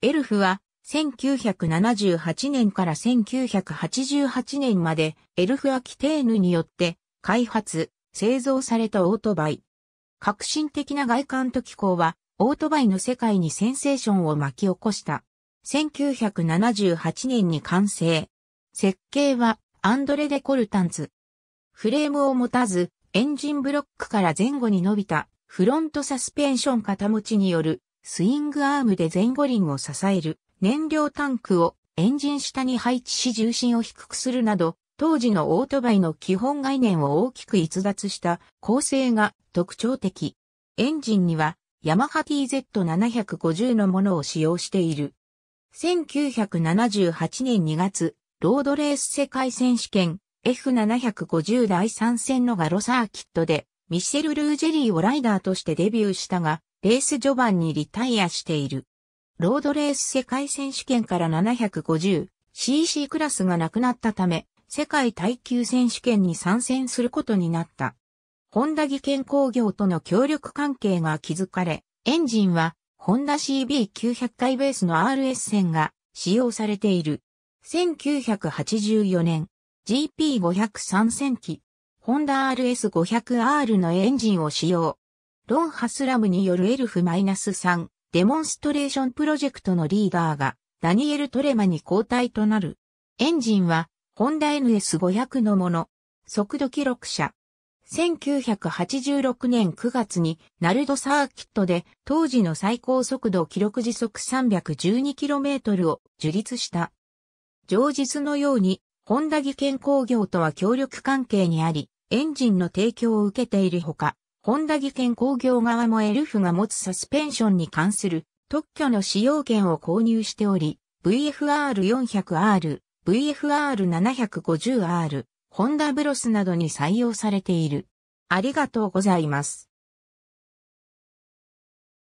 エルフは、1978年から1988年まで、エルフアキテーヌによって、開発、製造されたオートバイ。革新的な外観と機構は、オートバイの世界にセンセーションを巻き起こした。1978年に完成。設計は、アンドレ・デ・コルタンツ。フレームを持たず、エンジンブロックから前後に伸びた、フロントサスペンション持ちによるスイングアームで前後輪を支える燃料タンクをエンジン下に配置し重心を低くするなど、当時のオートバイの基本概念を大きく逸脱した構成が特徴的。エンジンにはヤマハ TZ750 のものを使用している。1978年2月、ロードレース世界選手権 F750 第3戦のガロサーキットで、ミシェル・ルージェリーをライダーとしてデビューしたが、レース序盤にリタイアしている。ロードレース世界選手権から 750cc クラスがなくなったため、世界耐久選手権に参戦することになった。ホンダ技研工業との協力関係が築かれ、エンジンはホンダ CB900 回ベースの RS 線が使用されている。1984年 GP503 戦機、ホンダ RS500R のエンジンを使用。ロン・ハスラムによるエルフ -3 デモンストレーションプロジェクトのリーダーがダニエル・トレマに交代となる。エンジンはホンダ NS500 のもの。速度記録車。1986年9月にナルドサーキットで当時の最高速度記録時速 312km を樹立した。上日のように、ホンダ技研工業とは協力関係にあり、エンジンの提供を受けているほか、本田技研工業側もエルフが持つサスペンションに関する特許の使用権を購入しており、VFR400R、VFR750R、ホンダブロスなどに採用されている。ありがとうございます。